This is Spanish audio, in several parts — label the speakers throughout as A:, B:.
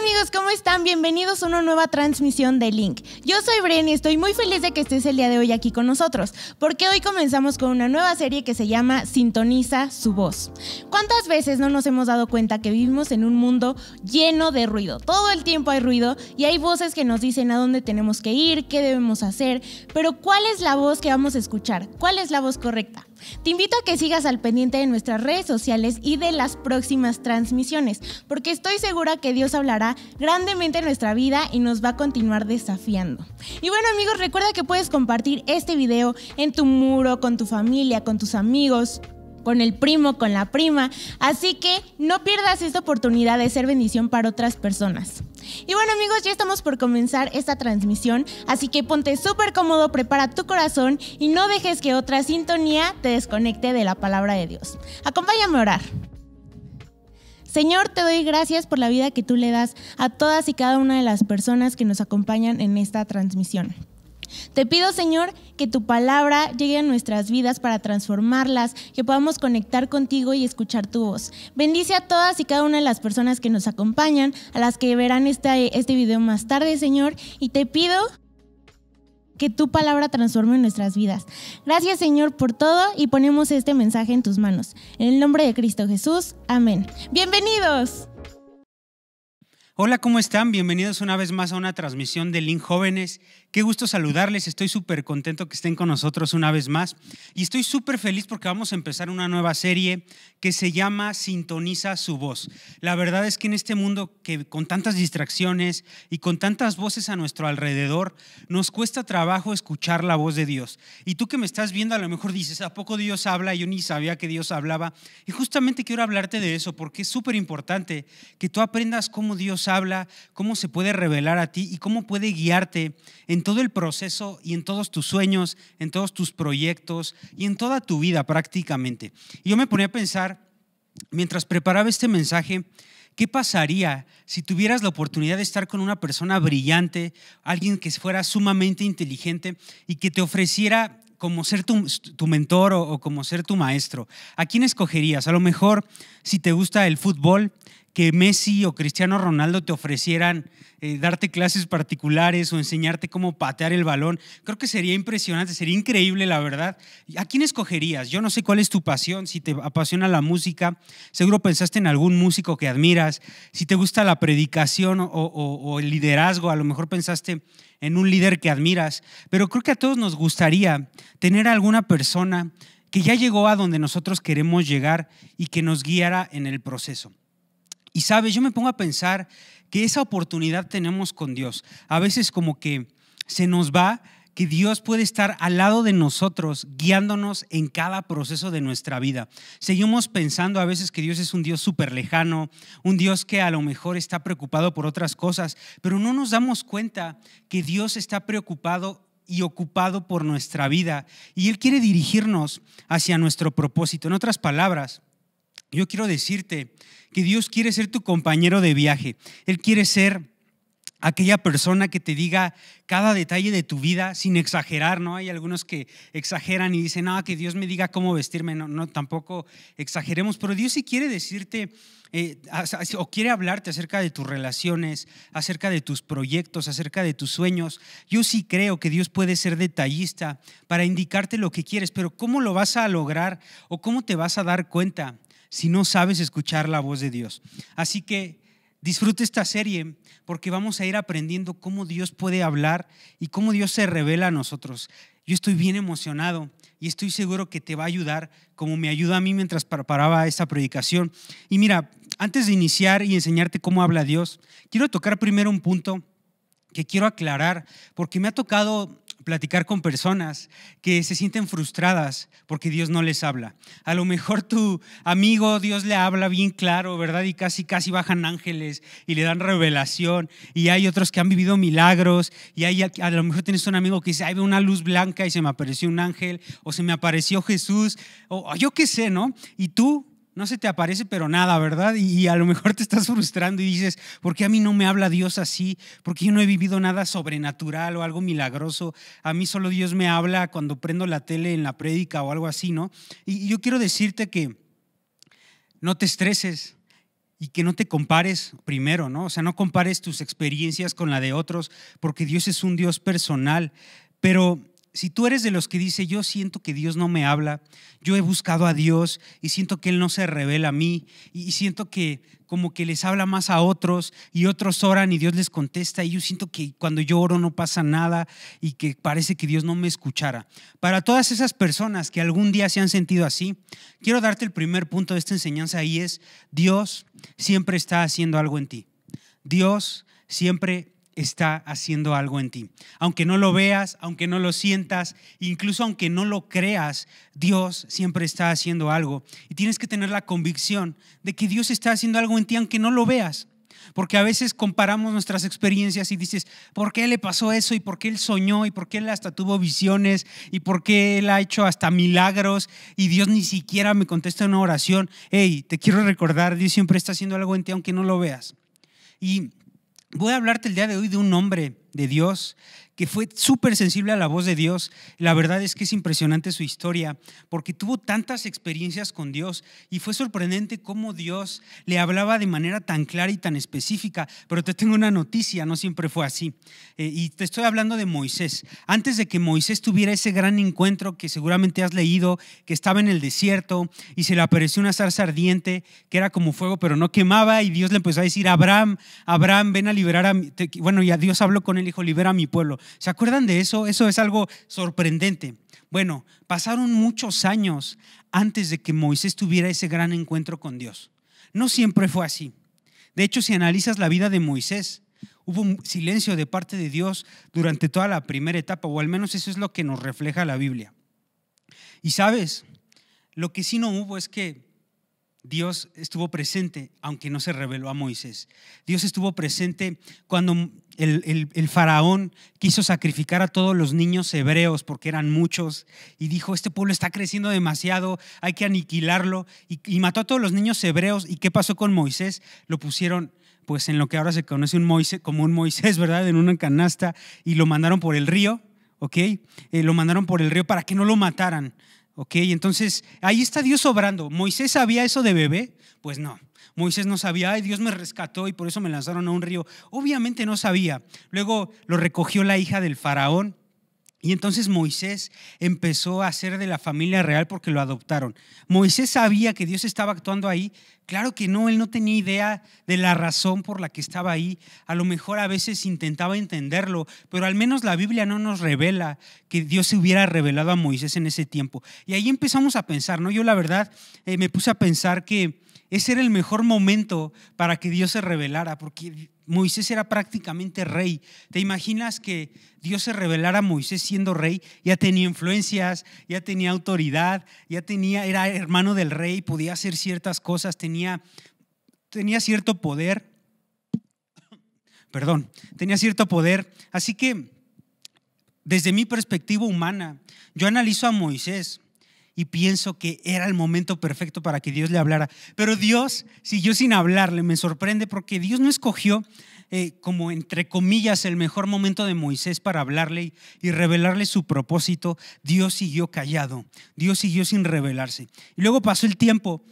A: amigos, ¿cómo están? Bienvenidos a una nueva transmisión de Link. Yo soy Bren y estoy muy feliz de que estés el día de hoy aquí con nosotros, porque hoy comenzamos con una nueva serie que se llama Sintoniza su voz. ¿Cuántas veces no nos hemos dado cuenta que vivimos en un mundo lleno de ruido? Todo el tiempo hay ruido y hay voces que nos dicen a dónde tenemos que ir, qué debemos hacer, pero ¿cuál es la voz que vamos a escuchar? ¿Cuál es la voz correcta? Te invito a que sigas al pendiente de nuestras redes sociales y de las próximas transmisiones, porque estoy segura que Dios hablará grandemente en nuestra vida y nos va a continuar desafiando. Y bueno amigos, recuerda que puedes compartir este video en tu muro, con tu familia, con tus amigos con el primo, con la prima. Así que no pierdas esta oportunidad de ser bendición para otras personas. Y bueno amigos, ya estamos por comenzar esta transmisión, así que ponte súper cómodo, prepara tu corazón y no dejes que otra sintonía te desconecte de la palabra de Dios. Acompáñame a orar. Señor, te doy gracias por la vida que tú le das a todas y cada una de las personas que nos acompañan en esta transmisión. Te pido, Señor, que tu palabra llegue a nuestras vidas para transformarlas, que podamos conectar contigo y escuchar tu voz. Bendice a todas y cada una de las personas que nos acompañan, a las que verán este, este video más tarde, Señor, y te pido que tu palabra transforme nuestras vidas. Gracias Señor por todo y ponemos este mensaje en tus manos. En el nombre de Cristo Jesús, amén. Bienvenidos.
B: Hola, ¿cómo están? Bienvenidos una vez más a una transmisión de Link Jóvenes. Qué gusto saludarles, estoy súper contento que estén con nosotros una vez más y estoy súper feliz porque vamos a empezar una nueva serie que se llama Sintoniza su voz. La verdad es que en este mundo que con tantas distracciones y con tantas voces a nuestro alrededor, nos cuesta trabajo escuchar la voz de Dios. Y tú que me estás viendo a lo mejor dices, ¿a poco Dios habla? Yo ni sabía que Dios hablaba. Y justamente quiero hablarte de eso porque es súper importante que tú aprendas cómo Dios habla, cómo se puede revelar a ti y cómo puede guiarte en todo el proceso y en todos tus sueños, en todos tus proyectos y en toda tu vida prácticamente. yo me ponía a pensar, mientras preparaba este mensaje, ¿Qué pasaría si tuvieras la oportunidad de estar con una persona brillante, alguien que fuera sumamente inteligente y que te ofreciera como ser tu, mentor o, o, como ser tu maestro? ¿A quién escogerías? A lo mejor, si te gusta el fútbol, que Messi o Cristiano Ronaldo te ofrecieran eh, darte clases particulares o enseñarte cómo patear el balón. Creo que sería impresionante, sería increíble, la verdad. ¿A quién escogerías? Yo no sé cuál es tu pasión, si te apasiona la música, seguro pensaste en algún músico que admiras, si te gusta la predicación o, o el liderazgo, a lo mejor pensaste en un líder que admiras, pero creo que a todos nos gustaría tener alguna persona que ya llegó a donde nosotros queremos llegar y que nos guiara en el proceso. Y sabes, yo me pongo a pensar que esa oportunidad tenemos con Dios. A veces como que se nos va que Dios puede estar al lado de nosotros, guiándonos en cada proceso de nuestra vida. Seguimos pensando a veces que Dios es un Dios súper lejano, un Dios que a lo mejor está preocupado por otras cosas, pero no nos damos cuenta que Dios está preocupado y ocupado por nuestra vida y Él quiere dirigirnos hacia nuestro propósito. En otras palabras, yo quiero decirte que Dios quiere ser tu compañero de viaje. Él quiere ser aquella persona que te diga cada detalle de tu vida sin exagerar, ¿no? Hay algunos que exageran y dicen, no, que Dios me diga cómo vestirme, no, tampoco exageremos, pero Dios sí quiere decirte eh, o quiere hablarte acerca de tus relaciones, acerca de tus proyectos, acerca de tus sueños. Yo sí creo que Dios puede ser detallista para indicarte lo que quieres, pero ¿cómo lo vas a lograr o cómo te vas a dar cuenta? si no sabes escuchar la voz de Dios. Así que disfrute esta serie porque vamos a ir aprendiendo cómo Dios puede hablar y cómo Dios se revela a nosotros. Yo estoy bien emocionado y estoy seguro que te va a ayudar como me ayuda a mí mientras preparaba esta predicación. Y mira, antes de iniciar y enseñarte cómo habla Dios, quiero tocar primero un punto que quiero aclarar porque me ha tocado platicar con personas que se sienten frustradas porque Dios no les habla. A lo mejor tu amigo Dios le habla bien claro, ¿verdad? Y casi, casi bajan ángeles y le dan revelación. Y hay otros que han vivido milagros. Y hay, a lo mejor tienes un amigo que dice, ay, veo una luz blanca y se me apareció un ángel. O se me apareció Jesús. O yo qué sé, ¿no? Y tú no se te aparece, pero nada, ¿verdad? Y, a lo mejor te estás frustrando y dices, ¿por qué a mí no me habla Dios así? ¿Por qué yo no he vivido nada sobrenatural o algo milagroso? A mí solo Dios me habla cuando prendo la tele en la prédica o algo así, ¿no? Y, y yo quiero decirte que no te estreses y que no te compares primero, ¿no? O sea, no compares tus experiencias con la de otros, porque Dios es un Dios personal, pero si tú eres de los que dice, yo siento que Dios no me habla, yo he buscado a Dios y siento que Él no se revela a mí y siento que como que les habla más a otros y otros oran y Dios les contesta y yo siento que cuando yo oro no pasa nada y que parece que Dios no me escuchara. Para todas esas personas que algún día se han sentido así, quiero darte el primer punto de esta enseñanza y es, Dios siempre está haciendo algo en ti. Dios siempre está haciendo algo en ti. Aunque no lo veas, aunque no lo sientas, incluso aunque no lo creas, Dios siempre está haciendo algo. Y tienes que tener la convicción de que Dios está haciendo algo en ti aunque no lo veas. Porque a veces comparamos nuestras experiencias y dices, ¿por qué le pasó eso? ¿Y por qué él soñó? ¿Y por qué él hasta tuvo visiones? ¿Y por qué él ha hecho hasta milagros? Y Dios ni siquiera me contesta una oración. Hey, te quiero recordar, Dios siempre está haciendo algo en ti aunque no lo veas. Y Voy a hablarte el día de hoy de un hombre de Dios, que fue súper sensible a la voz de Dios. La verdad es que es impresionante su historia, porque tuvo tantas experiencias con Dios y fue sorprendente cómo Dios le hablaba de manera tan clara y tan específica. Pero te tengo una noticia, no siempre fue así. Eh, y te estoy hablando de Moisés. Antes de que Moisés tuviera ese gran encuentro que seguramente has leído, que estaba en el desierto y se le apareció una zarza ardiente que era como fuego, pero no quemaba, y Dios le empezó a decir, Abraham, Abraham, ven a liberar a... Bueno, ya Dios habló con le dijo, libera a mi pueblo. ¿Se acuerdan de eso? Eso es algo sorprendente. Bueno, pasaron muchos años antes de que Moisés tuviera ese gran encuentro con Dios. No siempre fue así. De hecho, si analizas la vida de Moisés, hubo un silencio de parte de Dios durante toda la primera etapa, o al menos eso es lo que nos refleja la Biblia. Y sabes, lo que sí no hubo es que Dios estuvo presente, aunque no se reveló a Moisés. Dios estuvo presente cuando el, faraón quiso sacrificar a todos los niños hebreos, porque eran muchos, y dijo, este pueblo está creciendo demasiado, hay que aniquilarlo, y, mató a todos los niños hebreos. ¿Y qué pasó con Moisés? Lo pusieron pues en lo que ahora se conoce un Moisés, como un Moisés, ¿verdad? En una canasta, y lo mandaron por el río, ¿ok? Eh, lo mandaron por el río para que no lo mataran. ¿Ok? Entonces, ahí está Dios obrando. ¿Moisés sabía eso de bebé? Pues no. Moisés no sabía, ay, Dios me rescató y por eso me lanzaron a un río. Obviamente no sabía. Luego lo recogió la hija del faraón y entonces Moisés empezó a ser de la familia real porque lo adoptaron. Moisés sabía que Dios estaba actuando ahí. Claro que no, él no tenía idea de la razón por la que estaba ahí. A lo mejor a veces intentaba entenderlo, pero al menos la Biblia no nos revela que Dios se hubiera revelado a Moisés en ese tiempo. Y ahí empezamos a pensar, ¿no? Yo la verdad eh, me puse a pensar que ese era el mejor momento para que Dios se revelara, porque Moisés era prácticamente rey. ¿Te imaginas que Dios se revelara a Moisés siendo rey? Ya tenía influencias, ya tenía autoridad, ya tenía, era hermano del rey, podía hacer ciertas cosas, tenía, tenía cierto poder. Perdón, tenía cierto poder. Así que, desde mi perspectiva humana, yo analizo a Moisés y pienso que era el momento perfecto para que Dios le hablara. Pero Dios siguió sin hablarle, me sorprende porque Dios no escogió eh, como entre comillas el mejor momento de Moisés para hablarle y revelarle su propósito. Dios siguió callado, Dios siguió sin revelarse. Y luego pasó el tiempo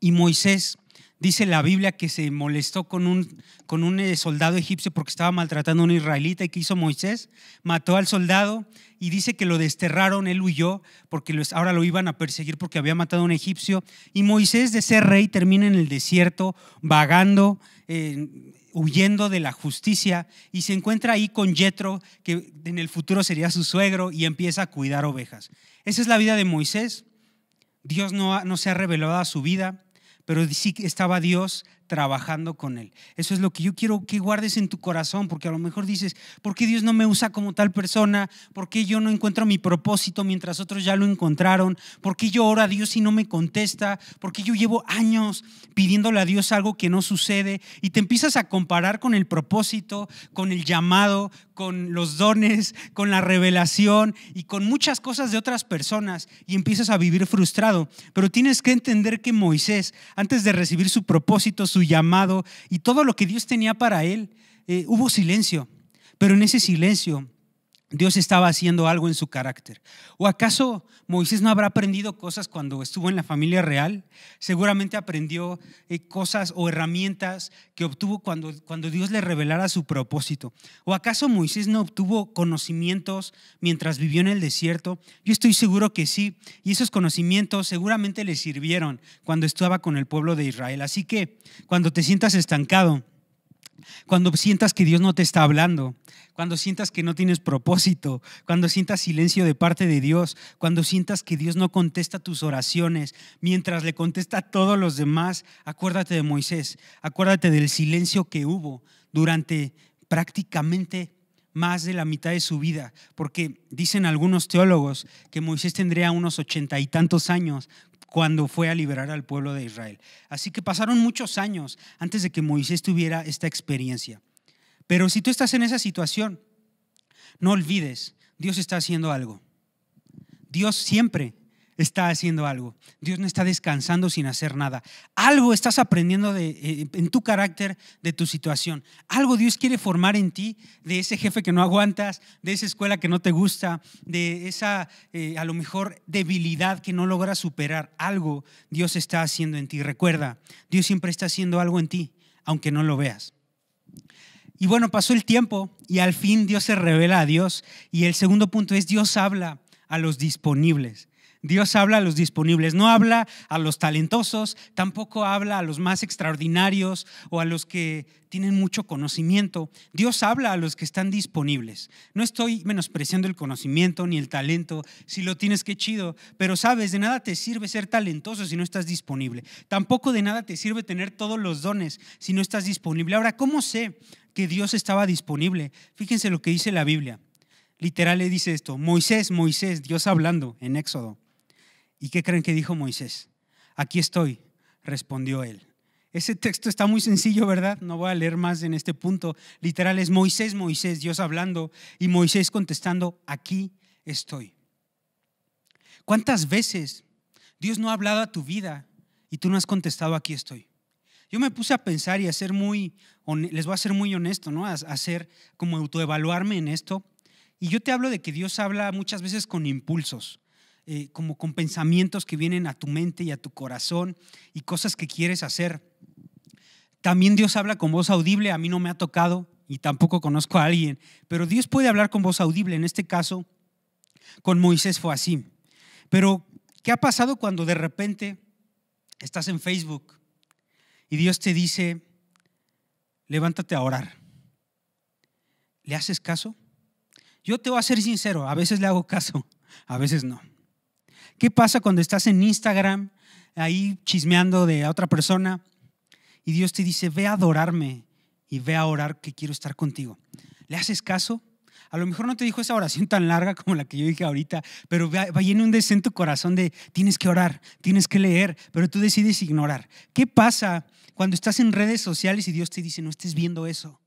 B: y Moisés dice la Biblia que se molestó con un, con un eh, soldado egipcio porque estaba maltratando a un israelita y que hizo Moisés, mató al soldado y dice que lo desterraron, él huyó porque ahora lo iban a perseguir porque había matado a un egipcio. Y Moisés de ser rey termina en el desierto, vagando, eh, huyendo de la justicia y se encuentra ahí con Jetro, que en el futuro sería su suegro, y empieza a cuidar ovejas. Esa es la vida de Moisés. Dios no, no se ha revelado a su vida pero sí estaba Dios trabajando con Él. Eso es lo que yo quiero que guardes en tu corazón, porque a lo mejor dices, ¿por qué Dios no me usa como tal persona? ¿Por qué yo no encuentro mi propósito mientras otros ya lo encontraron? ¿Por qué yo oro a Dios y no me contesta? ¿Por qué yo llevo años pidiéndole a Dios algo que no sucede? Y te empiezas a comparar con el propósito, con el llamado, con los dones, con la revelación y con muchas cosas de otras personas y empiezas a vivir frustrado. Pero tienes que entender que Moisés, antes de recibir su propósito, su llamado y todo lo que Dios tenía para él, eh, hubo silencio. Pero en ese silencio Dios estaba haciendo algo en su carácter. ¿O acaso Moisés no habrá aprendido cosas cuando estuvo en la familia real? Seguramente aprendió eh, cosas o herramientas que obtuvo cuando, cuando Dios le revelara su propósito. ¿O acaso Moisés no obtuvo conocimientos mientras vivió en el desierto? Yo estoy seguro que sí. Y esos conocimientos seguramente le sirvieron cuando estaba con el pueblo de Israel. Así que cuando te sientas estancado, cuando sientas que Dios no te está hablando, cuando sientas que no tienes propósito, cuando sientas silencio de parte de Dios, cuando sientas que Dios no contesta tus oraciones, mientras le contesta a todos los demás, acuérdate de Moisés, acuérdate del silencio que hubo durante prácticamente más de la mitad de su vida, porque dicen algunos teólogos que Moisés tendría unos ochenta y tantos años cuando fue a liberar al pueblo de Israel. Así que pasaron muchos años antes de que Moisés tuviera esta experiencia. Pero si tú estás en esa situación, no olvides, Dios está haciendo algo. Dios siempre está haciendo algo. Dios no está descansando sin hacer nada. Algo estás aprendiendo eh, en tu carácter, de tu situación. Algo Dios quiere formar en ti, de ese jefe que no aguantas, de esa escuela que no te gusta, de esa, eh, a lo mejor, debilidad que no logras superar. Algo Dios está haciendo en ti. Recuerda, Dios siempre está haciendo algo en ti, aunque no lo veas. Y bueno, pasó el tiempo y al fin Dios se revela a Dios. Y el segundo punto es Dios habla a los disponibles. Dios habla a los disponibles, no habla a los talentosos, tampoco habla a los más extraordinarios o a los que tienen mucho conocimiento. Dios habla a los que están disponibles. No estoy menospreciando el conocimiento ni el talento. Si lo tienes, qué chido. Pero sabes, de nada te sirve ser talentoso si no estás disponible. Tampoco de nada te sirve tener todos los dones si no estás disponible. Ahora, ¿cómo sé que Dios estaba disponible? Fíjense lo que dice la Biblia. Literal le dice esto, Moisés, Moisés, Dios hablando en Éxodo. ¿Y qué creen que dijo Moisés? Aquí estoy, respondió él. Ese texto está muy sencillo, ¿verdad? No voy a leer más en este punto. Literal es Moisés, Moisés, Dios hablando y Moisés contestando, aquí estoy. ¿Cuántas veces Dios no ha hablado a tu vida y tú no has contestado, aquí estoy? Yo me puse a pensar y a ser muy, les voy a ser muy honesto, ¿no? A, hacer como autoevaluarme en esto. Y yo te hablo de que Dios habla muchas veces con impulsos. Eh, como con pensamientos que vienen a tu mente y a tu corazón y cosas que quieres hacer. También Dios habla con voz audible, a mí no me ha tocado y tampoco conozco a alguien, pero Dios puede hablar con voz audible, en este caso con Moisés fue así. Pero, ¿qué ha pasado cuando de repente estás en Facebook y Dios te dice, levántate a orar? ¿Le haces caso? Yo te voy a ser sincero, a veces le hago caso, a veces no. ¿Qué pasa cuando estás en Instagram, ahí chismeando de otra persona, y Dios te dice, ve a adorarme y ve a orar que quiero estar contigo? ¿Le haces caso? A lo mejor no te dijo esa oración tan larga como la que yo dije ahorita, pero va llenar un deseo en tu corazón de tienes que orar, tienes que leer, pero tú decides ignorar. ¿Qué pasa cuando estás en redes sociales y Dios te dice, no estés viendo eso,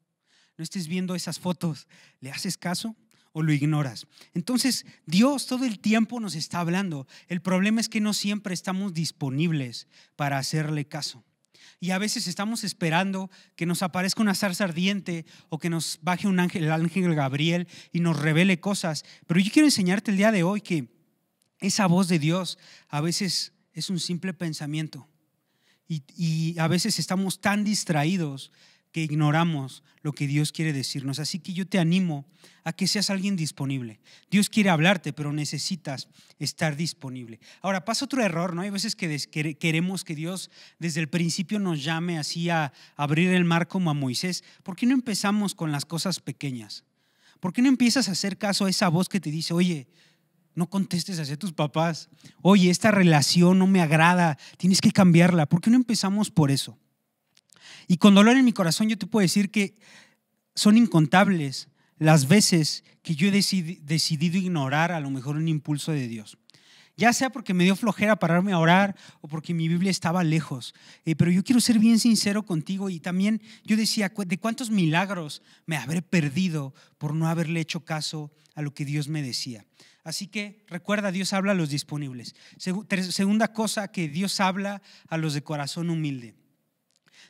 B: no estés viendo esas fotos? ¿Le haces caso? o lo ignoras. Entonces, Dios todo el tiempo nos está hablando. El problema es que no siempre estamos disponibles para hacerle caso. Y a veces estamos esperando que nos aparezca una zarza ardiente o que nos baje un ángel, el ángel Gabriel y nos revele cosas. Pero yo quiero enseñarte el día de hoy que esa voz de Dios a veces es un simple pensamiento. Y, y a veces estamos tan distraídos que ignoramos lo que Dios quiere decirnos. Así que yo te animo a que seas alguien disponible. Dios quiere hablarte, pero necesitas estar disponible. Ahora, pasa otro error, ¿no? Hay veces que queremos que Dios desde el principio nos llame así a abrir el mar como a Moisés. ¿Por qué no empezamos con las cosas pequeñas? ¿Por qué no empiezas a hacer caso a esa voz que te dice, oye, no contestes hacia tus papás, oye, esta relación no me agrada, tienes que cambiarla? ¿Por qué no empezamos por eso? Y con dolor en mi corazón yo te puedo decir que son incontables las veces que yo he decidido ignorar a lo mejor un impulso de Dios. Ya sea porque me dio flojera pararme a orar o porque mi Biblia estaba lejos. Eh, pero yo quiero ser bien sincero contigo y también yo decía, ¿de cuántos milagros me habré perdido por no haberle hecho caso a lo que Dios me decía? Así que recuerda, Dios habla a los disponibles. Segunda cosa que Dios habla a los de corazón humilde.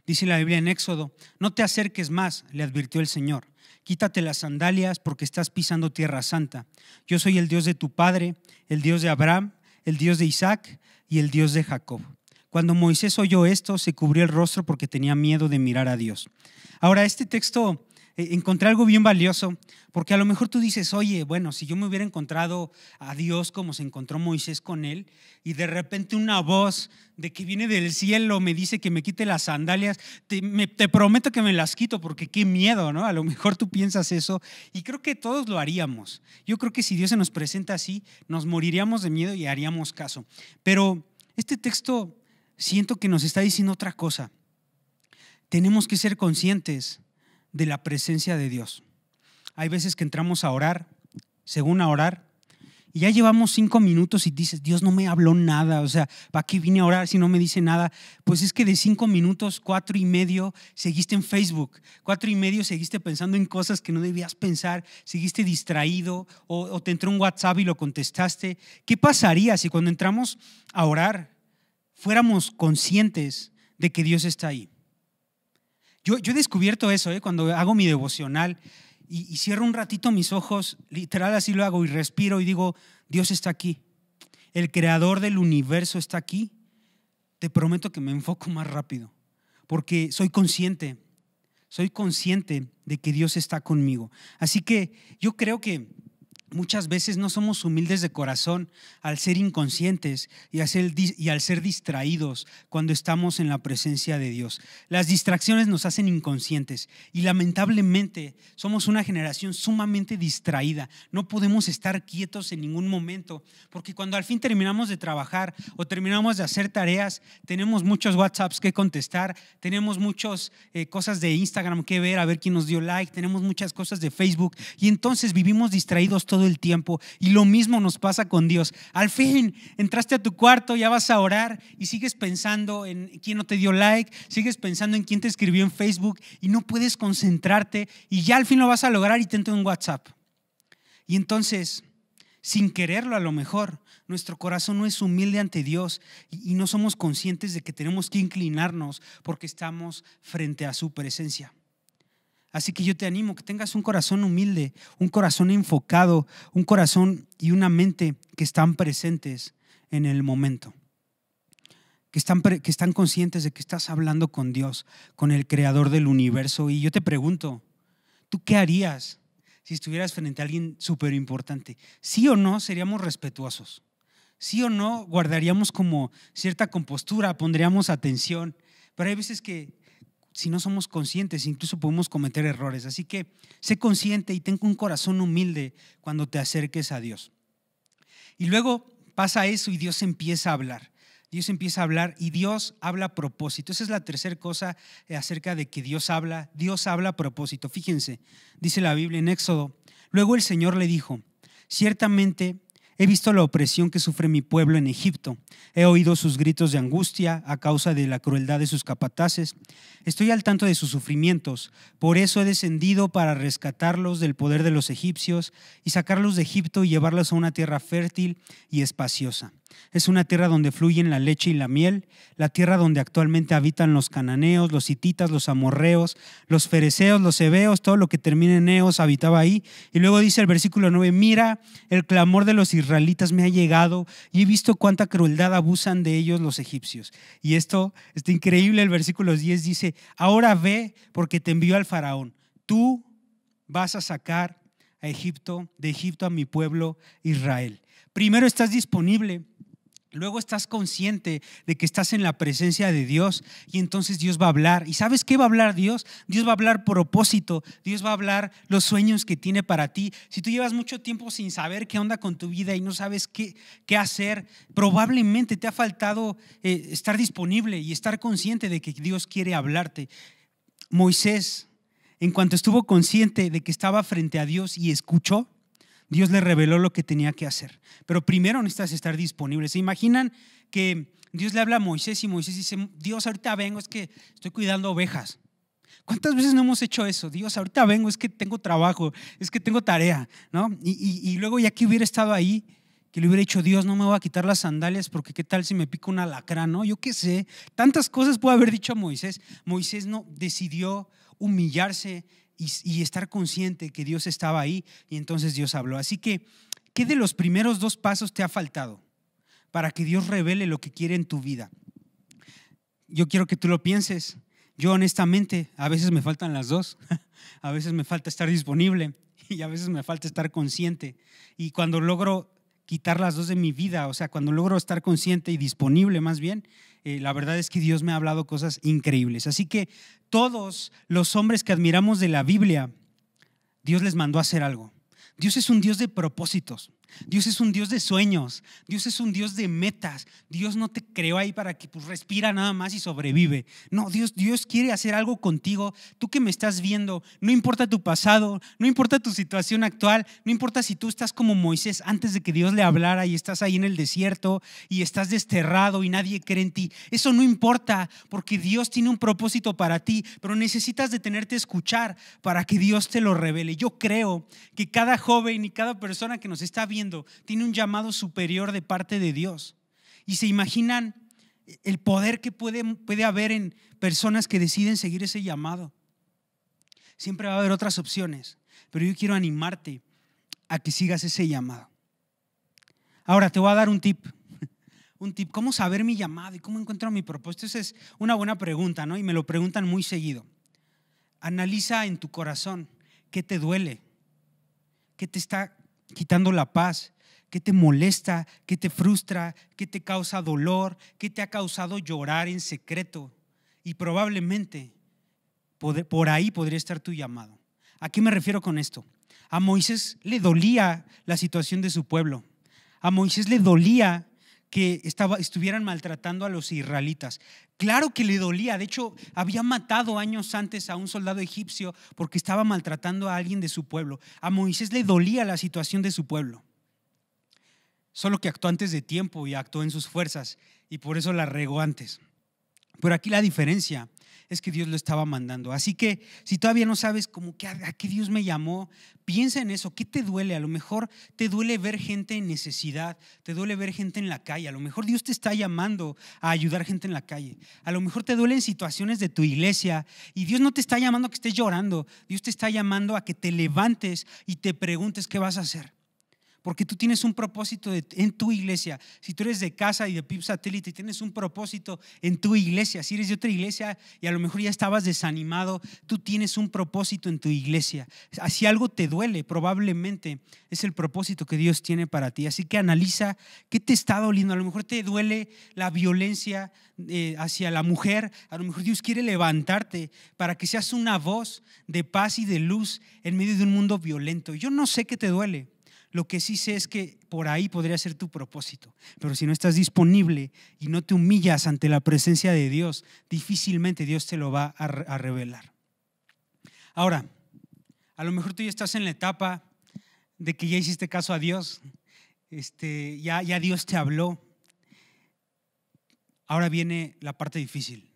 B: Dice la Biblia en Éxodo, no te acerques más, le advirtió el Señor. Quítate las sandalias porque estás pisando tierra santa. Yo soy el Dios de tu padre, el Dios de Abraham, el Dios de Isaac y el Dios de Jacob. Cuando Moisés oyó esto, se cubrió el rostro porque tenía miedo de mirar a Dios. Ahora, este texto eh, encontré algo bien valioso, porque a lo mejor tú dices, oye, bueno, si yo me hubiera encontrado a Dios como se encontró Moisés con él, y de repente una voz de que viene del cielo me dice que me quite las sandalias, te, prometo que me las quito, porque qué miedo, ¿no? A lo mejor tú piensas eso, y creo que todos lo haríamos. Yo creo que si Dios se nos presenta así, nos moriríamos de miedo y haríamos caso. Pero este texto siento que nos está diciendo otra cosa. Tenemos que ser conscientes de la presencia de Dios. Hay veces que entramos a orar, según a orar, y ya llevamos cinco minutos y dices, Dios no me habló nada, o sea, ¿para qué vine a orar si no me dice nada? Pues es que de cinco minutos, cuatro y medio, seguiste en Facebook, cuatro y medio seguiste pensando en cosas que no debías pensar, seguiste distraído o, o te entró un WhatsApp y lo contestaste. ¿Qué pasaría si cuando entramos a orar fuéramos conscientes de que Dios está ahí? Yo, he descubierto eso, ¿eh? cuando hago mi devocional y, y cierro un ratito mis ojos, literal así lo hago y respiro y digo, Dios está aquí, el creador del universo está aquí, te prometo que me enfoco más rápido, porque soy consciente, soy consciente de que Dios está conmigo. Así que yo creo que Muchas veces no somos humildes de corazón al ser inconscientes y al ser, y al ser, distraídos cuando estamos en la presencia de Dios. Las distracciones nos hacen inconscientes y lamentablemente somos una generación sumamente distraída. No podemos estar quietos en ningún momento porque cuando al fin terminamos de trabajar o terminamos de hacer tareas, tenemos muchos WhatsApps que contestar, tenemos muchas eh, cosas de Instagram que ver, a ver quién nos dio like, tenemos muchas cosas de Facebook y entonces vivimos distraídos todo el tiempo. Y lo mismo nos pasa con Dios. Al fin, entraste a tu cuarto, ya vas a orar y sigues pensando en quién no te dio like, sigues pensando en quién te escribió en Facebook y no puedes concentrarte y ya al fin lo vas a lograr y te entra un WhatsApp. Y entonces, sin quererlo a lo mejor, nuestro corazón no es humilde ante Dios y, no somos conscientes de que tenemos que inclinarnos porque estamos frente a su presencia. Así que yo te animo que tengas un corazón humilde, un corazón enfocado, un corazón y una mente que están presentes en el momento. Que están, que están conscientes de que estás hablando con Dios, con el creador del universo. Y yo te pregunto, ¿tú qué harías si estuvieras frente a alguien súper importante? ¿Sí o no seríamos respetuosos? ¿Sí o no guardaríamos como cierta compostura, pondríamos atención? Pero hay veces que si no somos conscientes, incluso podemos cometer errores. Así que sé consciente y ten un corazón humilde cuando te acerques a Dios. Y luego pasa eso y Dios empieza a hablar. Dios empieza a hablar y Dios habla a propósito. Esa es la tercera cosa eh, acerca de que Dios habla. Dios habla a propósito. Fíjense, dice la Biblia en Éxodo. Luego el Señor le dijo, ciertamente He visto la opresión que sufre mi pueblo en Egipto. He oído sus gritos de angustia a causa de la crueldad de sus capataces. Estoy al tanto de sus sufrimientos. Por eso he descendido para rescatarlos del poder de los egipcios y sacarlos de Egipto y llevarlos a una tierra fértil y espaciosa es una tierra donde fluyen la leche y la miel, la tierra donde actualmente habitan los cananeos, los hititas, los amorreos, los fereceos, los hebeos, todo lo que termina en eos habitaba ahí. Y luego dice el versículo 9, mira, el clamor de los israelitas me ha llegado y he visto cuánta crueldad abusan de ellos los egipcios. Y esto es increíble, el versículo 10 dice, ahora ve porque te envió al faraón, tú vas a sacar a Egipto, de Egipto a mi pueblo Israel. Primero estás disponible Luego estás consciente de que estás en la presencia de Dios y entonces Dios va a hablar. ¿Y sabes qué va a hablar Dios? Dios va a hablar propósito, Dios va a hablar los sueños que tiene para ti. Si tú llevas mucho tiempo sin saber qué onda con tu vida y no sabes qué, qué hacer, probablemente te ha faltado eh, estar disponible y estar consciente de que Dios quiere hablarte. Moisés, en cuanto estuvo consciente de que estaba frente a Dios y escuchó, Dios le reveló lo que tenía que hacer. Pero primero necesitas estar disponible. ¿Se imaginan que Dios le habla a Moisés y Moisés dice, Dios, ahorita vengo, es que estoy cuidando ovejas? ¿Cuántas veces no hemos hecho eso? Dios, ahorita vengo, es que tengo trabajo, es que tengo tarea, ¿no? Y, luego ya que hubiera estado ahí, que le hubiera dicho, Dios, no me voy a quitar las sandalias porque qué tal si me pico una lacra, ¿no? Yo qué sé, tantas cosas puede haber dicho Moisés. Moisés no decidió humillarse y, estar consciente que Dios estaba ahí y entonces Dios habló. Así que, ¿qué de los primeros dos pasos te ha faltado para que Dios revele lo que quiere en tu vida? Yo quiero que tú lo pienses. Yo honestamente, a veces me faltan las dos. A veces me falta estar disponible y a veces me falta estar consciente. Y cuando logro quitar las dos de mi vida, o sea, cuando logro estar consciente y disponible más bien, eh, la verdad es que Dios me ha hablado cosas increíbles. Así que todos los hombres que admiramos de la Biblia, Dios les mandó a hacer algo. Dios es un Dios de propósitos. Dios es un Dios de sueños, Dios es un Dios de metas. Dios no te creó ahí para que pues, respira nada más y sobrevive. No, Dios, Dios quiere hacer algo contigo. Tú que me estás viendo, no importa tu pasado, no importa tu situación actual, no importa si tú estás como Moisés antes de que Dios le hablara y estás ahí en el desierto y estás desterrado y nadie cree en ti. Eso no importa porque Dios tiene un propósito para ti, pero necesitas detenerte a escuchar para que Dios te lo revele. Yo creo que cada joven y cada persona que nos está viendo, tiene un llamado superior de parte de Dios. Y se imaginan el poder que puede, puede haber en personas que deciden seguir ese llamado. Siempre va a haber otras opciones, pero yo quiero animarte a que sigas ese llamado. Ahora te voy a dar un tip. Un tip, ¿cómo saber mi llamado y cómo encuentro mi propósito? es una buena pregunta, ¿no? Y me lo preguntan muy seguido. Analiza en tu corazón qué te duele, qué te está quitando la paz. ¿Qué te molesta? ¿Qué te frustra? ¿Qué te causa dolor? ¿Qué te ha causado llorar en secreto? Y probablemente por ahí podría estar tu llamado. ¿A qué me refiero con esto? A Moisés le dolía la situación de su pueblo. A Moisés le dolía que estuvieran maltratando a los israelitas. Claro que le dolía, de hecho había matado años antes a un soldado egipcio porque estaba maltratando a alguien de su pueblo. A Moisés le dolía la situación de su pueblo. Solo que actuó antes de tiempo y actuó en sus fuerzas y por eso la regó antes. Pero aquí la diferencia es que Dios lo estaba mandando. Así que si todavía no sabes cómo que a, qué Dios me llamó, piensa en eso, ¿qué te duele? A lo mejor te duele ver gente en necesidad, te duele ver gente en la calle, a lo mejor Dios te está llamando a ayudar gente en la calle, a lo mejor te duelen situaciones de tu iglesia y Dios no te está llamando a que estés llorando, Dios te está llamando a que te levantes y te preguntes qué vas a hacer porque tú tienes un propósito en tu iglesia. Si tú eres de casa y de PIB satélite, tienes un propósito en tu iglesia. Si eres de otra iglesia y a lo mejor ya estabas desanimado, tú tienes un propósito en tu iglesia. Así algo te duele, probablemente es el propósito que Dios tiene para ti. Así que analiza qué te está doliendo. A lo mejor te duele la violencia eh, hacia la mujer. A lo mejor Dios quiere levantarte para que seas una voz de paz y de luz en medio de un mundo violento. Yo no sé qué te duele. Lo que sí sé es que por ahí podría ser tu propósito. Pero si no estás disponible y no te humillas ante la presencia de Dios, difícilmente Dios te lo va a, revelar. Ahora, a lo mejor tú ya estás en la etapa de que ya hiciste caso a Dios, este, ya Dios te habló. Ahora viene la parte difícil.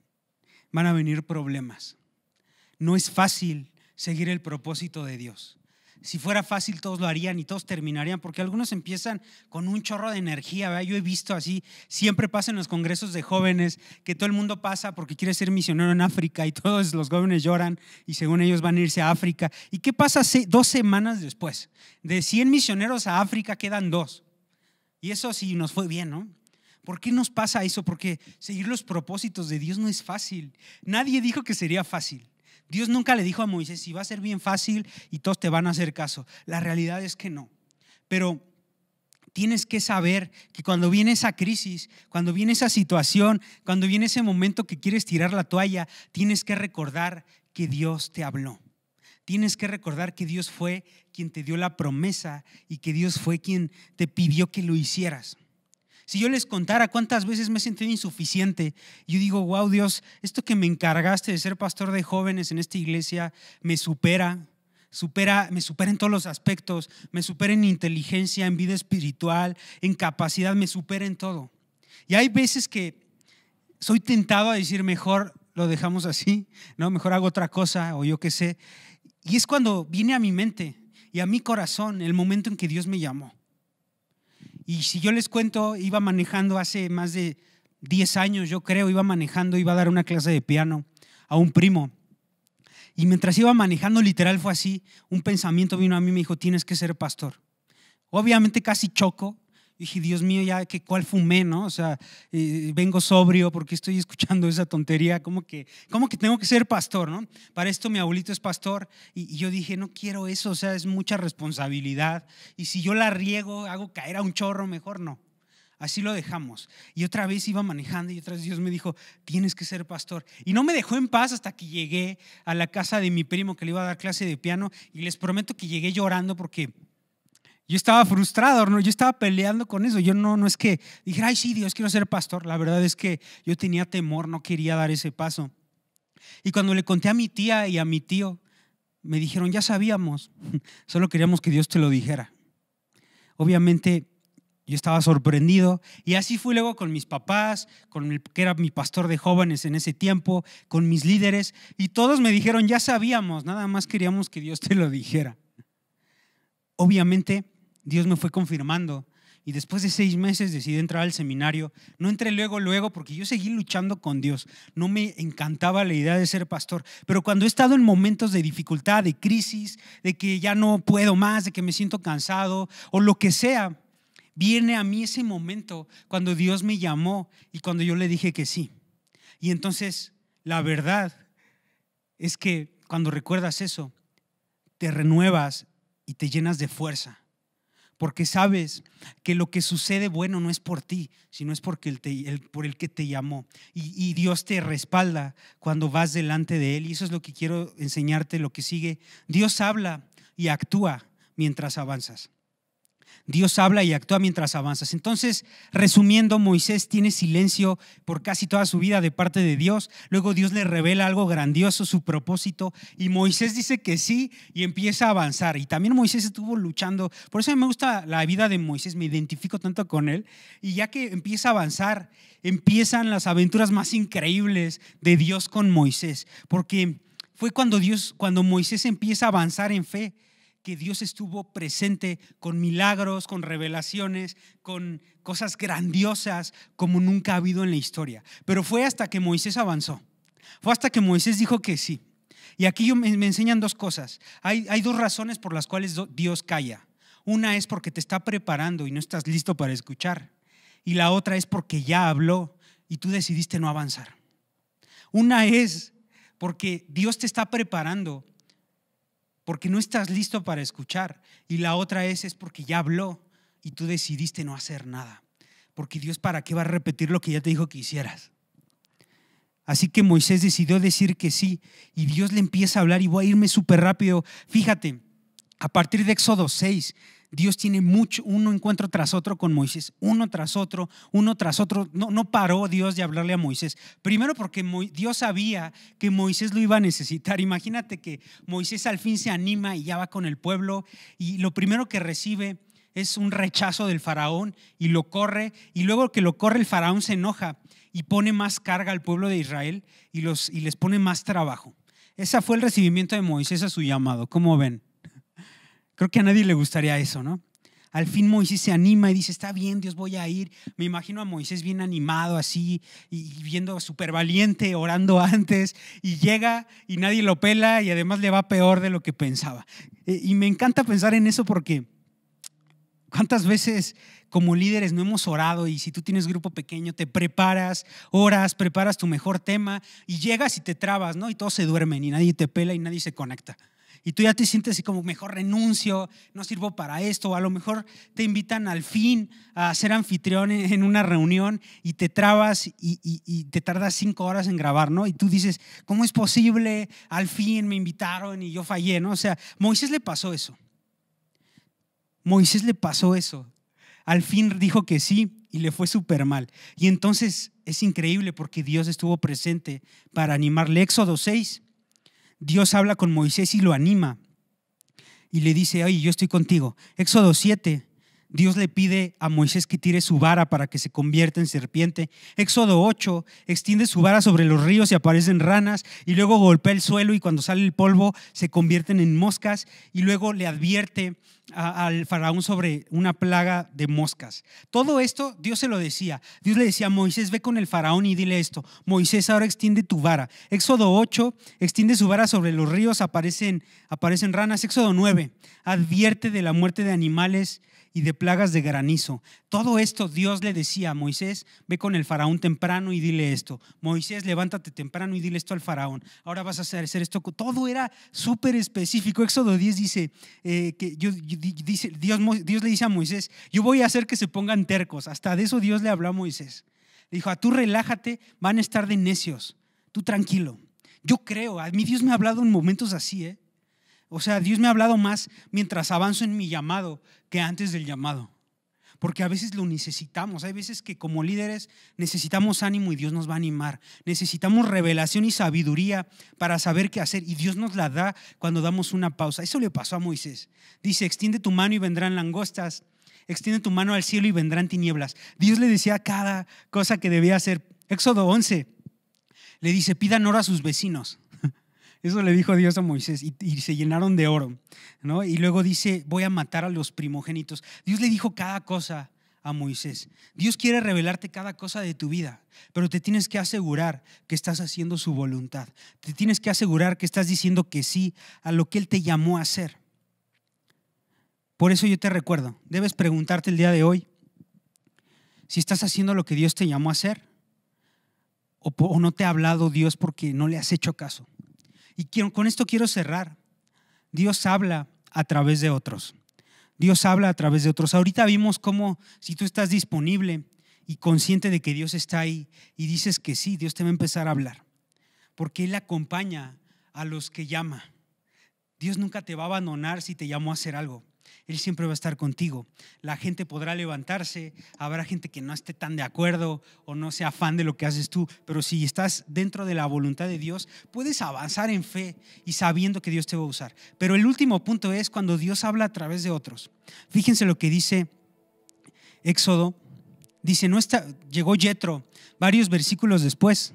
B: Van a venir problemas. No es fácil seguir el propósito de Dios si fuera fácil todos lo harían y todos terminarían, porque algunos empiezan con un chorro de energía, Yo he visto así, siempre pasa en los congresos de jóvenes, que todo el mundo pasa porque quiere ser misionero en África y todos los jóvenes lloran y según ellos van a irse a África. ¿Y qué pasa dos semanas después? De 100 misioneros a África quedan dos. Y eso sí nos fue bien, ¿no? ¿Por qué nos pasa eso? Porque seguir los propósitos de Dios no es fácil. Nadie dijo que sería fácil. Dios nunca le dijo a Moisés, si va a ser bien fácil y todos te van a hacer caso. La realidad es que no. Pero tienes que saber que cuando viene esa crisis, cuando viene esa situación, cuando viene ese momento que quieres tirar la toalla, tienes que recordar que Dios te habló. Tienes que recordar que Dios fue quien te dio la promesa y que Dios fue quien te pidió que lo hicieras. Si yo les contara cuántas veces me he sentido insuficiente, yo digo, wow Dios, esto que me encargaste de ser pastor de jóvenes en esta iglesia me supera, supera, me supera en todos los aspectos, me supera en inteligencia, en vida espiritual, en capacidad, me supera en todo. Y hay veces que soy tentado a decir, mejor lo dejamos así, no, mejor hago otra cosa o yo qué sé. Y es cuando viene a mi mente y a mi corazón el momento en que Dios me llamó. Y si yo les cuento, iba manejando hace más de 10 años, yo creo, iba manejando, iba a dar una clase de piano a un primo. Y mientras iba manejando, literal fue así, un pensamiento vino a mí y me dijo, tienes que ser pastor. Obviamente casi choco, dije, Dios mío, ya que cuál fumé, ¿no? O sea, eh, vengo sobrio porque estoy escuchando esa tontería, como que, como que tengo que ser pastor, ¿no? Para esto mi abuelito es pastor y, y, yo dije, no quiero eso, o sea, es mucha responsabilidad y si yo la riego, hago caer a un chorro, mejor no. Así lo dejamos. Y otra vez iba manejando y otra vez Dios me dijo, tienes que ser pastor. Y no me dejó en paz hasta que llegué a la casa de mi primo que le iba a dar clase de piano y les prometo que llegué llorando porque yo estaba frustrado, ¿no? yo estaba peleando con eso. Yo no, no es que dijera, ay, sí, Dios, quiero ser pastor. La verdad es que yo tenía temor, no quería dar ese paso. Y cuando le conté a mi tía y a mi tío, me dijeron, ya sabíamos, solo queríamos que Dios te lo dijera. Obviamente yo estaba sorprendido y así fui luego con mis papás, con el que era mi pastor de jóvenes en ese tiempo, con mis líderes y todos me dijeron, ya sabíamos, nada más queríamos que Dios te lo dijera. Obviamente Dios me fue confirmando. Y después de seis meses decidí entrar al seminario. No entré luego, luego, porque yo seguí luchando con Dios. No me encantaba la idea de ser pastor. Pero cuando he estado en momentos de dificultad, de crisis, de que ya no puedo más, de que me siento cansado o lo que sea, viene a mí ese momento cuando Dios me llamó y cuando yo le dije que sí. Y entonces, la verdad es que cuando recuerdas eso, te renuevas y te llenas de fuerza porque sabes que lo que sucede bueno no es por ti, sino es por el que te llamó. y, Dios te respalda cuando vas delante de Él. Y eso es lo que quiero enseñarte, lo que sigue. Dios habla y actúa mientras avanzas. Dios habla y actúa mientras avanzas. Entonces, resumiendo, Moisés tiene silencio por casi toda su vida de parte de Dios. Luego Dios le revela algo grandioso, su propósito, y Moisés dice que sí y empieza a avanzar. Y también Moisés estuvo luchando. Por eso me gusta la vida de Moisés, me identifico tanto con él. Y ya que empieza a avanzar, empiezan las aventuras más increíbles de Dios con Moisés, porque fue cuando Dios, cuando Moisés empieza a avanzar en fe Dios estuvo presente con milagros, con revelaciones, con cosas grandiosas como nunca ha habido en la historia. Pero fue hasta que Moisés avanzó, fue hasta que Moisés dijo que sí. Y aquí me, enseñan dos cosas. Hay, hay dos razones por las cuales Dios calla. Una es porque te está preparando y no estás listo para escuchar. Y la otra es porque ya habló y tú decidiste no avanzar. Una es porque Dios te está preparando porque no estás listo para escuchar. Y la otra es, es porque ya habló y tú decidiste no hacer nada. Porque Dios, ¿para qué va a repetir lo que ya te dijo que hicieras? Así que Moisés decidió decir que sí y Dios le empieza a hablar y voy a irme súper rápido. Fíjate, a partir de Éxodo 6, Dios tiene mucho, uno encuentro tras otro con Moisés, uno tras otro, uno tras otro. No, no paró Dios de hablarle a Moisés. Primero porque Dios sabía que Moisés lo iba a necesitar. Imagínate que Moisés al fin se anima y ya va con el pueblo y lo primero que recibe es un rechazo del faraón y lo corre y luego que lo corre el faraón se enoja y pone más carga al pueblo de Israel y, y les pone más trabajo. Ese fue el recibimiento de Moisés a su llamado. ¿Cómo ven? Creo que a nadie le gustaría eso, ¿no? Al fin Moisés se anima y dice, está bien, Dios voy a ir. Me imagino a Moisés bien animado así y viendo súper valiente, orando antes, y llega y nadie lo pela y además le va peor de lo que pensaba. E, y me encanta pensar en eso porque cuántas veces como líderes no hemos orado y si tú tienes grupo pequeño, te preparas, oras, preparas tu mejor tema y llegas y te trabas, ¿no? Y todos se duermen y nadie te pela y nadie se conecta y tú ya te sientes así como mejor renuncio, no sirvo para esto, o a lo mejor te invitan al fin a ser anfitrión en una reunión y te trabas y, te tardas cinco horas en grabar, ¿no? Y tú dices, ¿cómo es posible? Al fin me invitaron y yo fallé, ¿no? O sea, Moisés le pasó eso. Moisés le pasó eso. Al fin dijo que sí y le fue súper mal. Y entonces es increíble porque Dios estuvo presente para animarle. Éxodo 6, Dios habla con Moisés y lo anima. Y le dice, ay, yo estoy contigo. Éxodo 7, Dios le pide a Moisés que tire su vara para que se convierta en serpiente. Éxodo 8 extiende su vara sobre los ríos y aparecen ranas y luego golpea el suelo y cuando sale el polvo se convierten en moscas y luego le advierte al faraón sobre una plaga de moscas. Todo esto Dios se lo decía. Dios le decía a Moisés, ve con el faraón y dile esto. Moisés ahora extiende tu vara. Éxodo 8 extiende su vara sobre los ríos, aparecen, aparecen ranas. Éxodo 9 advierte de la muerte de animales y de plagas de granizo. Todo esto Dios le decía a Moisés, ve con el faraón temprano y dile esto. Moisés, levántate temprano y dile esto al faraón. Ahora vas a hacer, esto. Todo era súper específico. Éxodo 10 dice eh, que Dios, Dios le dice a Moisés, yo voy a hacer que se pongan tercos. Hasta de eso Dios le habló a Moisés. Le dijo, a tú relájate, van a estar de necios. Tú tranquilo. Yo creo, a mí Dios me ha hablado en momentos así, ¿eh? O sea, Dios me ha hablado más mientras avanzo en mi llamado que antes del llamado. Porque a veces lo necesitamos. Hay veces que como líderes necesitamos ánimo y Dios nos va a animar. Necesitamos revelación y sabiduría para saber qué hacer. Y Dios nos la da cuando damos una pausa. Eso le pasó a Moisés. Dice, extiende tu mano y vendrán langostas. Extiende tu mano al cielo y vendrán tinieblas. Dios le decía cada cosa que debía hacer. Éxodo 11 le dice, pidan oro a sus vecinos. Eso le dijo Dios a Moisés y, se llenaron de oro, ¿no? Y luego dice, voy a matar a los primogénitos. Dios le dijo cada cosa a Moisés. Dios quiere revelarte cada cosa de tu vida, pero te tienes que asegurar que estás haciendo su voluntad. Te tienes que asegurar que estás diciendo que sí a lo que Él te llamó a hacer. Por eso yo te recuerdo, debes preguntarte el día de hoy si estás haciendo lo que Dios te llamó a hacer o no te ha hablado Dios porque no le has hecho caso. Y con esto quiero cerrar. Dios habla a través de otros. Dios habla a través de otros. Ahorita vimos cómo si tú estás disponible y consciente de que Dios está ahí y dices que sí, Dios te va a empezar a hablar. Porque Él acompaña a los que llama. Dios nunca te va a abandonar si te llamó a hacer algo. Él siempre va a estar contigo. La gente podrá levantarse, habrá gente que no esté tan de acuerdo o no sea fan de lo que haces tú, pero si estás dentro de la voluntad de Dios, puedes avanzar en fe y sabiendo que Dios te va a usar. Pero el último punto es cuando Dios habla a través de otros. Fíjense lo que dice Éxodo. Dice, no está, llegó Yetro, varios versículos después.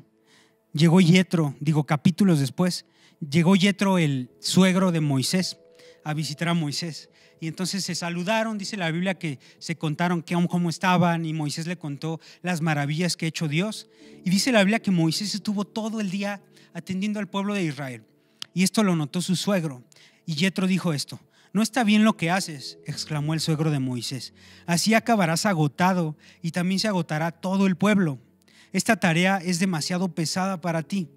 B: Llegó Yetro, digo capítulos después. Llegó Yetro, el suegro de Moisés, a visitar a Moisés y entonces se saludaron, dice la Biblia que se contaron que cómo estaban y Moisés le contó las maravillas que ha hecho Dios. Y dice la Biblia que Moisés estuvo todo el día atendiendo al pueblo de Israel. Y esto lo notó su suegro. Y Yetro dijo esto, no está bien lo que haces, exclamó el suegro de Moisés. Así acabarás agotado y también se agotará todo el pueblo. Esta tarea es demasiado pesada para ti.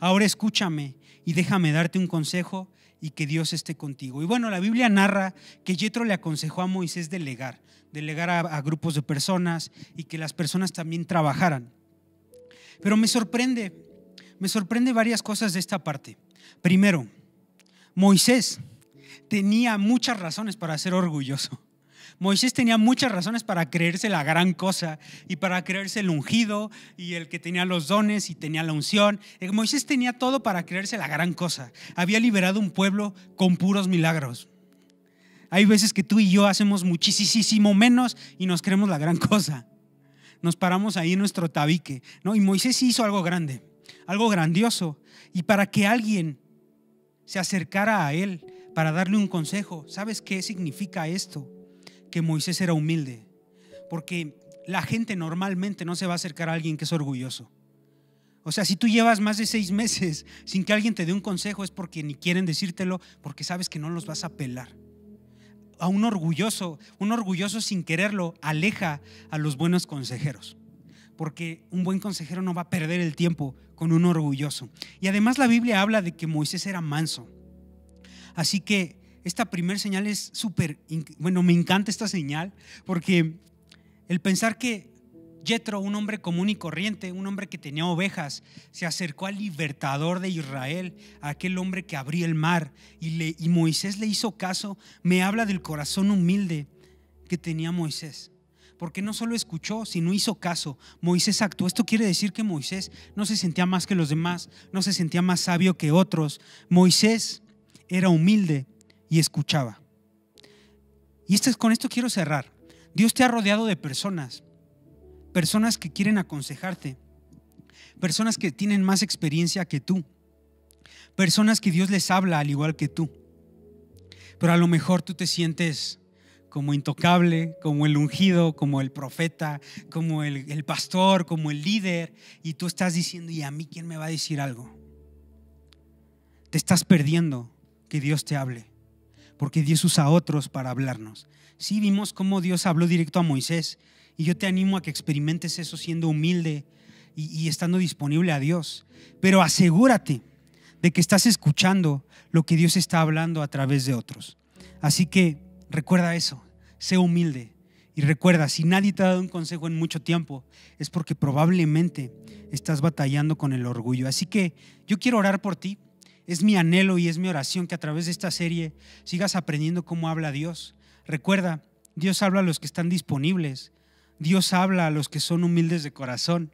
B: Ahora escúchame y déjame darte un consejo y que Dios esté contigo. Y bueno, la Biblia narra que Yetro le aconsejó a Moisés delegar, delegar a, a grupos de personas y que las personas también trabajaran. Pero me sorprende, me sorprende varias cosas de esta parte. Primero, Moisés tenía muchas razones para ser orgulloso. Moisés tenía muchas razones para creerse la gran cosa y para creerse el ungido y el que tenía los dones y tenía la unción. Eh, Moisés tenía todo para creerse la gran cosa. Había liberado un pueblo con puros milagros. Hay veces que tú y yo hacemos muchísimo menos y nos creemos la gran cosa. Nos paramos ahí en nuestro tabique. ¿no? Y Moisés hizo algo grande, algo grandioso. Y para que alguien se acercara a él para darle un consejo, ¿sabes qué significa esto? que Moisés era humilde, porque la gente normalmente no se va a acercar a alguien que es orgulloso. O sea, si tú llevas más de seis meses sin que alguien te dé un consejo es porque ni quieren decírtelo, porque sabes que no los vas a pelar. A un orgulloso, un orgulloso sin quererlo, aleja a los buenos consejeros, porque un buen consejero no va a perder el tiempo con un orgulloso. Y además la Biblia habla de que Moisés era manso. Así que esta primera señal es súper, bueno, me encanta esta señal, porque el pensar que Jetro, un hombre común y corriente, un hombre que tenía ovejas, se acercó al libertador de Israel, a aquel hombre que abría el mar, y, le, y Moisés le hizo caso, me habla del corazón humilde que tenía Moisés porque no solo escuchó, sino hizo caso. Moisés actuó. Esto quiere decir que Moisés no se sentía más que los demás, no se sentía más sabio que otros. Moisés era humilde y escuchaba. Y este con esto quiero cerrar. Dios te ha rodeado de personas, personas que quieren aconsejarte, personas que tienen más experiencia que tú, personas que Dios les habla al igual que tú. Pero a lo mejor tú te sientes como intocable, como el ungido, como el profeta, como el, el, pastor, como el líder, y tú estás diciendo, ¿y a mí quién me va a decir algo? Te estás perdiendo que Dios te hable porque Dios usa a otros para hablarnos. Sí vimos cómo Dios habló directo a Moisés y yo te animo a que experimentes eso siendo humilde y, y estando disponible a Dios. Pero asegúrate de que estás escuchando lo que Dios está hablando a través de otros. Así que recuerda eso, sé humilde y recuerda, si nadie te ha dado un consejo en mucho tiempo, es porque probablemente estás batallando con el orgullo. Así que yo quiero orar por ti es mi anhelo y es mi oración que a través de esta serie sigas aprendiendo cómo habla Dios. Recuerda, Dios habla a los que están disponibles. Dios habla a los que son humildes de corazón.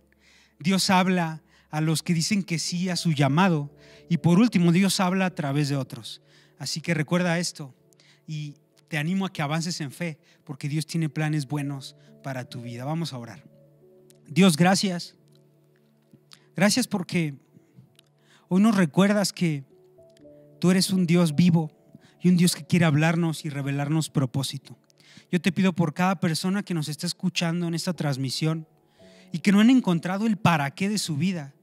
B: Dios habla a los que dicen que sí a su llamado. Y por último, Dios habla a través de otros. Así que recuerda esto y te animo a que avances en fe, porque Dios tiene planes buenos para tu vida. Vamos a orar. Dios, gracias. Gracias porque Hoy nos recuerdas que tú eres un Dios vivo y un Dios que quiere hablarnos y revelarnos propósito. Yo te pido por cada persona que nos está escuchando en esta transmisión y que no han encontrado el para qué de su vida.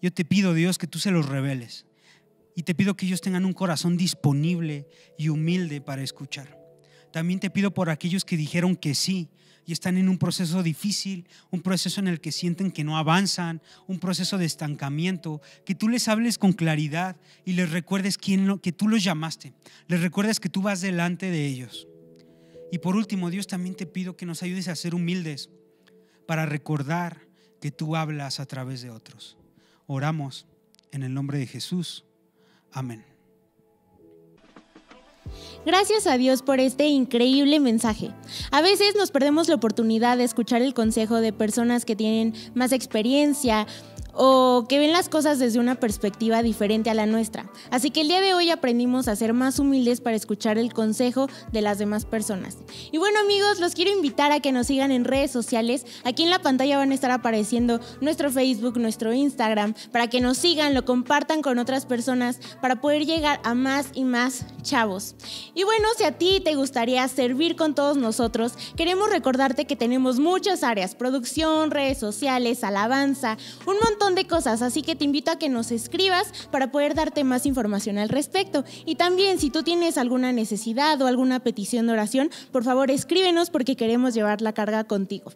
B: Yo te pido, Dios, que tú se los reveles. Y te pido que ellos tengan un corazón disponible y humilde para escuchar. También te pido por aquellos que dijeron que sí y están en un proceso difícil, un proceso en el que sienten que no avanzan, un proceso de estancamiento, que tú les hables con claridad y les recuerdes quién que tú los llamaste, les recuerdes que tú vas delante de ellos. Y por último, Dios, también te pido que nos ayudes a ser humildes para recordar que tú hablas a través de otros. Oramos en el nombre de Jesús. Amén.
A: Gracias a Dios por este increíble mensaje. A veces nos perdemos la oportunidad de escuchar el consejo de personas que tienen más experiencia, o que ven las cosas desde una perspectiva diferente a la nuestra. Así que el día de hoy aprendimos a ser más humildes para escuchar el consejo de las demás personas. Y bueno amigos, los quiero invitar a que nos sigan en redes sociales. Aquí en la pantalla van a estar apareciendo nuestro Facebook, nuestro Instagram, para que nos sigan, lo compartan con otras personas, para poder llegar a más y más chavos. Y bueno, si a ti te gustaría servir con todos nosotros, queremos recordarte que tenemos muchas áreas, producción, redes sociales, alabanza, un montón de cosas, así que te invito a que nos escribas para poder darte más información al respecto. Y también si tú tienes alguna necesidad o alguna petición de oración, por favor escríbenos porque queremos llevar la carga contigo.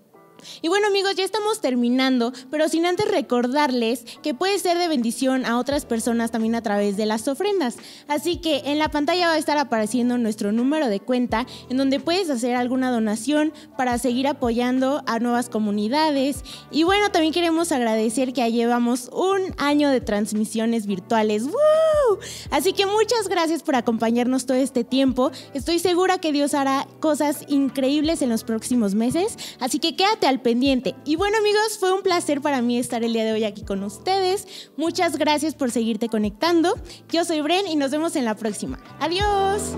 A: Y bueno amigos, ya estamos terminando, pero sin antes recordarles que puede ser de bendición a otras personas también a través de las ofrendas. Así que en la pantalla va a estar apareciendo nuestro número de cuenta en donde puedes hacer alguna donación para seguir apoyando a nuevas comunidades. Y bueno, también queremos agradecer que ya llevamos un año de transmisiones virtuales. ¡wow! Así que muchas gracias por acompañarnos todo este tiempo. Estoy segura que Dios hará cosas increíbles en los próximos meses. Así que quédate al pendiente. Y bueno amigos, fue un placer para mí estar el día de hoy aquí con ustedes. Muchas gracias por seguirte conectando. Yo soy Bren y nos vemos en la próxima.
B: Adiós.